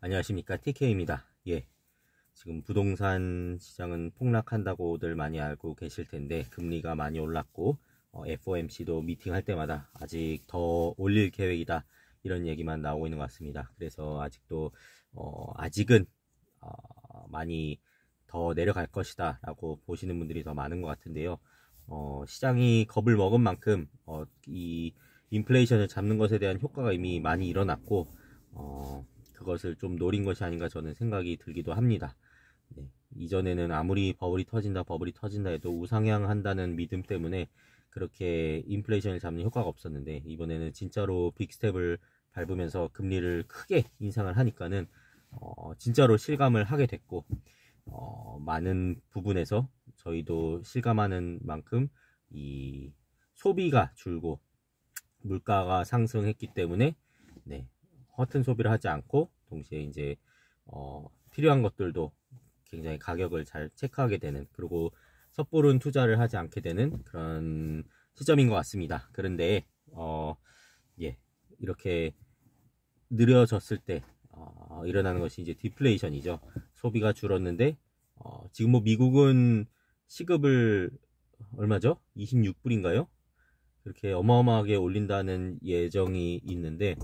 안녕하십니까 TK입니다. 예. 지금 부동산 시장은 폭락한다고들 많이 알고 계실 텐데 금리가 많이 올랐고 어, FOMC도 미팅할 때마다 아직 더 올릴 계획이다 이런 얘기만 나오고 있는 것 같습니다. 그래서 아직도 어, 아직은 어, 많이 더 내려갈 것이다 라고 보시는 분들이 더 많은 것 같은데요. 어, 시장이 겁을 먹은 만큼 어, 이 인플레이션을 잡는 것에 대한 효과가 이미 많이 일어났고 어, 그것을 좀 노린 것이 아닌가 저는 생각이 들기도 합니다. 네, 이전에는 아무리 버블이 터진다 버블이 터진다 해도 우상향한다는 믿음 때문에 그렇게 인플레이션을 잡는 효과가 없었는데 이번에는 진짜로 빅스텝을 밟으면서 금리를 크게 인상을 하니까는 어, 진짜로 실감을 하게 됐고 어, 많은 부분에서 저희도 실감하는 만큼 이 소비가 줄고 물가가 상승했기 때문에 네, 허튼 소비를 하지 않고 동시에 이제 어, 필요한 것들도 굉장히 가격을 잘 체크하게 되는 그리고 섣부른 투자를 하지 않게 되는 그런 시점인 것 같습니다. 그런데 어, 예 이렇게 느려졌을 때 어, 일어나는 것이 이제 디플레이션이죠. 소비가 줄었는데 어, 지금 뭐 미국은 시급을 얼마죠? 26불인가요? 그렇게 어마어마하게 올린다는 예정이 있는데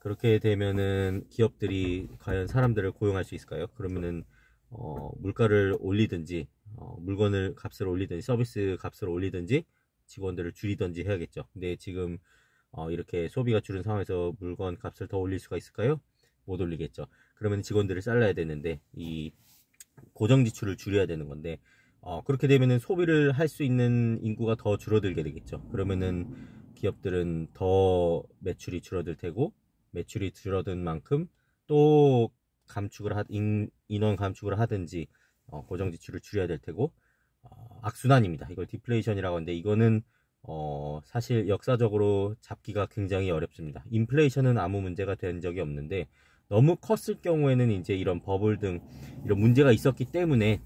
그렇게 되면은 기업들이 과연 사람들을 고용할 수 있을까요? 그러면은 어, 물가를 올리든지 어, 물건을 값을 올리든지 서비스 값을 올리든지 직원들을 줄이든지 해야겠죠. 근데 지금 어, 이렇게 소비가 줄은 상황에서 물건 값을 더 올릴 수가 있을까요? 못 올리겠죠. 그러면 직원들을 잘라야 되는데 이 고정 지출을 줄여야 되는 건데 어, 그렇게 되면은 소비를 할 수 있는 인구가 더 줄어들게 되겠죠. 그러면은 기업들은 더 매출이 줄어들 테고 매출이 줄어든 만큼 또 감축을 하, 인, 원 감축을 하든지 어, 고정 지출을 줄여야 될 테고 어, 악순환입니다. 이걸 디플레이션이라고 하는데 이거는 어, 사실 역사적으로 잡기가 굉장히 어렵습니다. 인플레이션은 아무 문제가 된 적이 없는데 너무 컸을 경우에는 이제 이런 버블 등 이런 문제가 있었기 때문에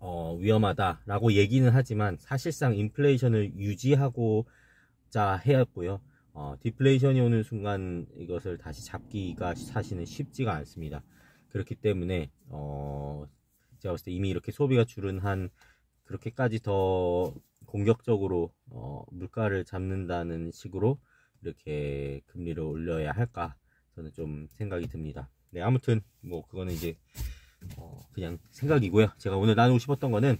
어, 위험하다라고 얘기는 하지만 사실상 인플레이션을 유지하고자 해왔고요. 어, 디플레이션이 오는 순간 이것을 다시 잡기가 사실은 쉽지가 않습니다. 그렇기 때문에 어, 제가 봤을 때 이미 이렇게 소비가 줄은 한 그렇게까지 더 공격적으로 어, 물가를 잡는다는 식으로 이렇게 금리를 올려야 할까 저는 좀 생각이 듭니다. 네 아무튼 뭐 그거는 이제 어, 그냥 생각이고요. 제가 오늘 나누고 싶었던 거는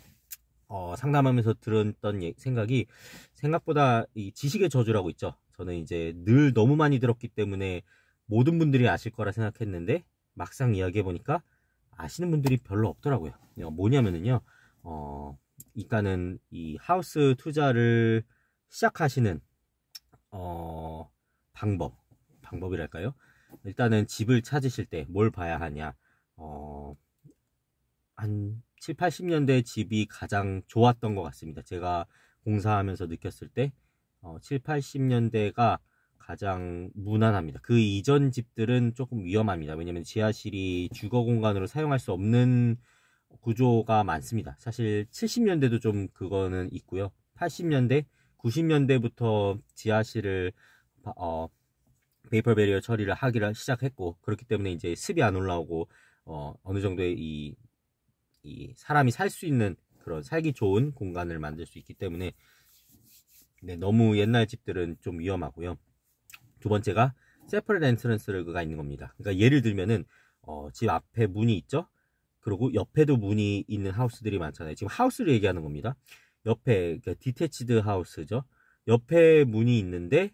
어, 상담하면서 들었던 예, 생각이 생각보다 이 지식의 저주라고 있죠. 저는 이제 늘 너무 많이 들었기 때문에 모든 분들이 아실 거라 생각했는데 막상 이야기해 보니까 아시는 분들이 별로 없더라고요. 예, 뭐냐면은요, 어, 그러니까는 이 하우스 투자를 시작하시는 어, 방법, 방법이랄까요? 일단은 집을 찾으실 때 뭘 봐야 하냐, 어, 한 7, 80년대 집이 가장 좋았던 것 같습니다. 제가 공사하면서 느꼈을 때 어, 7, 80년대가 가장 무난합니다. 그 이전 집들은 조금 위험합니다. 왜냐면 지하실이 주거 공간으로 사용할 수 없는 구조가 많습니다. 사실 70년대도 좀 그거는 있고요. 80년대, 90년대부터 지하실을 어, 베이퍼 베리어 처리를 하기를 시작했고 그렇기 때문에 이제 습이 안 올라오고 어, 어느 정도의 이이 사람이 살 수 있는 그런 살기 좋은 공간을 만들 수 있기 때문에 네, 너무 옛날 집들은 좀 위험하고요. 두 번째가 세퍼레 엔트런스가 있는 겁니다. 그러니까 예를 들면은 어, 집 앞에 문이 있죠. 그리고 옆에도 문이 있는 하우스들이 많잖아요. 지금 하우스를 얘기하는 겁니다. 옆에 그러니까 디테치드 하우스죠. 옆에 문이 있는데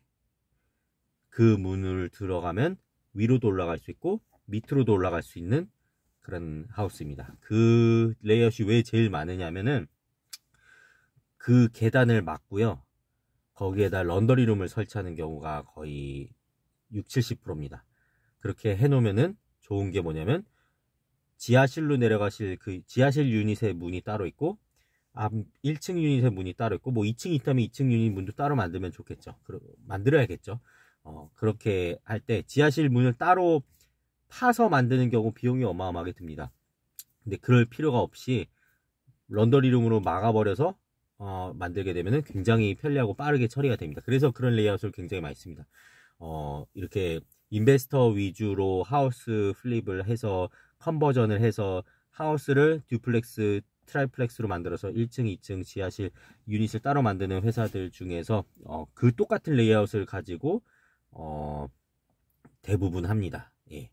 그 문을 들어가면 위로도 올라갈 수 있고 밑으로도 올라갈 수 있는 그런 하우스입니다. 그 레이엇이 왜 제일 많으냐면은 그 계단을 막고요. 거기에다 런더리룸을 설치하는 경우가 거의 6, 70%입니다. 그렇게 해놓으면은 좋은 게 뭐냐면 지하실로 내려가실 그 지하실 유닛의 문이 따로 있고 앞 아, 1층 유닛의 문이 따로 있고 뭐 2층이 있다면 2층 유닛 문도 따로 만들면 좋겠죠. 만들어야겠죠. 어, 그렇게 할 때 지하실 문을 따로 파서 만드는 경우 비용이 어마어마하게 듭니다. 근데 그럴 필요가 없이 런더리룸으로 막아버려서 어, 만들게 되면 굉장히 편리하고 빠르게 처리가 됩니다. 그래서 그런 레이아웃을 굉장히 많이 씁니다. 어, 이렇게 인베스터 위주로 하우스 플립을 해서 컨버전을 해서 하우스를 듀플렉스, 트라이플렉스로 만들어서 1층, 2층 지하실 유닛을 따로 만드는 회사들 중에서 어, 그 똑같은 레이아웃을 가지고 어, 대부분 합니다. 예.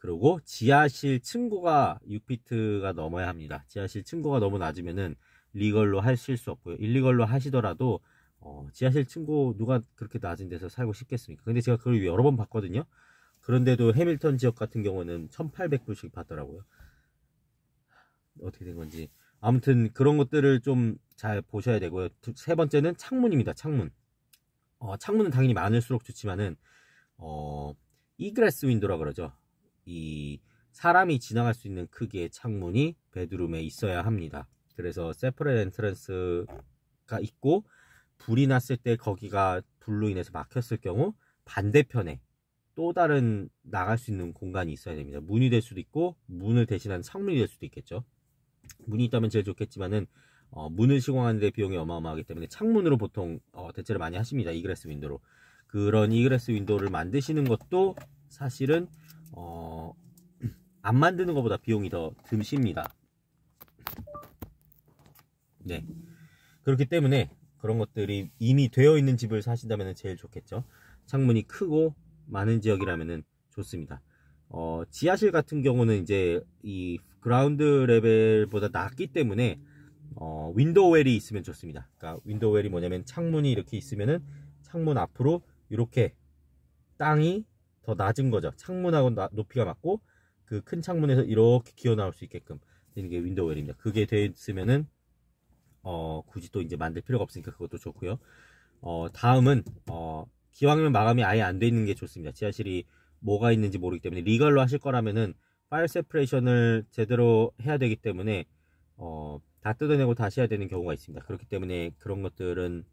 그리고 지하실 층고가 6피트가 넘어야 합니다. 지하실 층고가 너무 낮으면은 리걸로 하실 수 없고요. 일리걸로 하시더라도 어, 지하실 층고 누가 그렇게 낮은 데서 살고 싶겠습니까? 근데 제가 그걸 여러 번 봤거든요. 그런데도 해밀턴 지역 같은 경우는 1,800불씩 받더라고요. 어떻게 된 건지 아무튼 그런 것들을 좀 잘 보셔야 되고요. 두, 세 번째는 창문입니다. 창문. 어, 창문은 당연히 많을수록 좋지만은 어, 이그레스 윈도라 그러죠. 이 사람이 지나갈 수 있는 크기의 창문이 베드룸에 있어야 합니다. 그래서 세퍼레 엔트런스가 있고 불이 났을 때 거기가 불로 인해서 막혔을 경우 반대편에 또 다른 나갈 수 있는 공간이 있어야 됩니다. 문이 될 수도 있고 문을 대신한 창문이 될 수도 있겠죠. 문이 있다면 제일 좋겠지만은 어, 문을 시공하는데 비용이 어마어마하기 때문에 창문으로 보통 어, 대체를 많이 하십니다. 이그레스 윈도로 그런 이그레스 윈도를 만드시는 것도 사실은 어, 안 만드는 것보다 비용이 더 듬십니다. 네. 그렇기 때문에 그런 것들이 이미 되어 있는 집을 사신다면 제일 좋겠죠. 창문이 크고 많은 지역이라면 좋습니다. 어, 지하실 같은 경우는 이제 이 그라운드 레벨보다 낮기 때문에 어, 윈도우웰이 있으면 좋습니다. 그러니까 윈도우웰이 뭐냐면 창문이 이렇게 있으면은 창문 앞으로 이렇게 땅이 더 낮은 거죠. 창문하고 나, 높이가 맞고 그 큰 창문에서 이렇게 기어 나올 수 있게끔 이게 윈도우 웰입니다. 그게 돼 있으면은 어, 굳이 또 이제 만들 필요가 없으니까 그것도 좋고요. 어, 다음은 어, 기왕이면 마감이 아예 안돼 있는 게 좋습니다. 지하실이 뭐가 있는지 모르기 때문에 리걸로 하실 거라면은 파일 세퍼레이션을 제대로 해야 되기 때문에 어, 다 뜯어내고 다시 해야 되는 경우가 있습니다. 그렇기 때문에 그런 것들은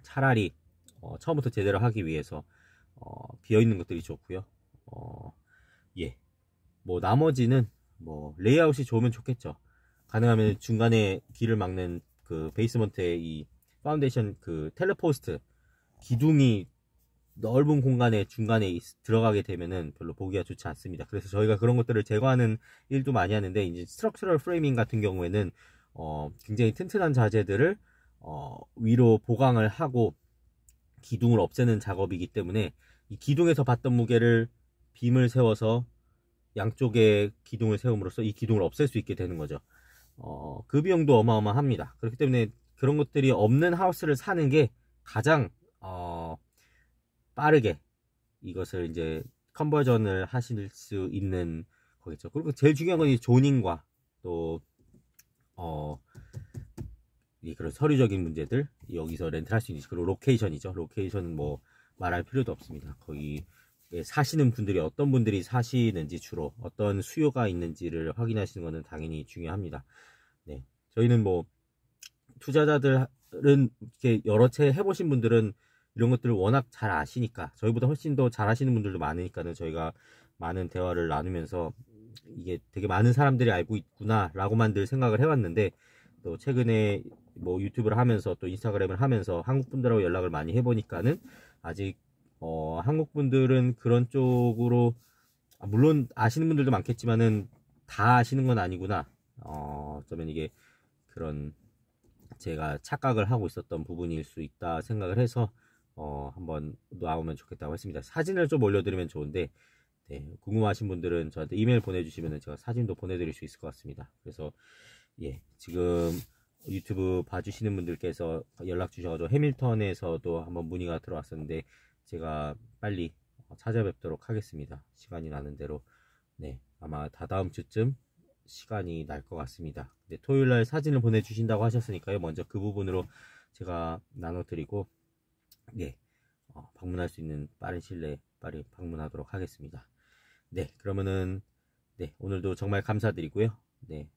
차라리 어, 처음부터 제대로 하기 위해서 어, 비어있는 것들이 좋고요 어, 예. 뭐 나머지는 뭐 레이아웃이 좋으면 좋겠죠 가능하면 음. 중간에 길을 막는 그 베이스먼트의 이 파운데이션 그 텔레포스트 기둥이 넓은 공간에 중간에 들어가게 되면은 별로 보기가 좋지 않습니다. 그래서 저희가 그런 것들을 제거하는 일도 많이 하는데 이제 스트럭처럴 프레이밍 같은 경우에는 어 굉장히 튼튼한 자재들을 어 위로 보강을 하고 기둥을 없애는 작업이기 때문에 이 기둥에서 봤던 무게를 빔을 세워서 양쪽에 기둥을 세움으로써 이 기둥을 없앨 수 있게 되는 거죠. 어, 그 비용도 어마어마합니다. 그렇기 때문에 그런 것들이 없는 하우스를 사는 게 가장 어, 빠르게 이것을 이제 컨버전을 하실 수 있는 거겠죠. 그리고 제일 중요한 건이 조닝과 또 어, 이 그런 서류적인 문제들 여기서 렌트할 수 있는 그리고 로케이션이죠. 로케이션 뭐 말할 필요도 없습니다. 거기 사시는 분들이 어떤 분들이 사시는지 주로 어떤 수요가 있는지를 확인하시는 것은 당연히 중요합니다. 네, 저희는 뭐 투자자들은 이렇게 여러 채 해보신 분들은 이런 것들을 워낙 잘 아시니까 저희보다 훨씬 더 잘하시는 분들도 많으니까는 저희가 많은 대화를 나누면서 이게 되게 많은 사람들이 알고 있구나라고만 늘 생각을 해왔는데 또 최근에 뭐 유튜브를 하면서 또 인스타그램을 하면서 한국 분들하고 연락을 많이 해보니까는 아직 어, 한국 분들은 그런 쪽으로 아, 물론 아시는 분들도 많겠지만은 다 아시는 건 아니구나. 어, 어쩌면 이게 그런 제가 착각을 하고 있었던 부분일 수 있다 생각을 해서 어, 한번 나오면 좋겠다고 했습니다. 사진을 좀 올려드리면 좋은데 네, 궁금하신 분들은 저한테 이메일 보내주시면 제가 사진도 보내드릴 수 있을 것 같습니다. 그래서 예 지금 유튜브 봐주시는 분들께서 연락 주셔가지고 해밀턴에서도 한번 문의가 들어왔었는데 제가 빨리 찾아뵙도록 하겠습니다. 시간이 나는 대로 네 아마 다다음 주쯤 시간이 날 것 같습니다. 네, 토요일날 사진을 보내주신다고 하셨으니까요. 먼저 그 부분으로 제가 나눠드리고 네 어, 방문할 수 있는 빠른 실내 빨리 방문하도록 하겠습니다. 네 그러면은 네 오늘도 정말 감사드리고요. 네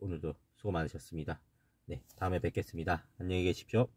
오늘도 수고 많으셨습니다. 네, 다음에 뵙겠습니다. 안녕히 계십시오.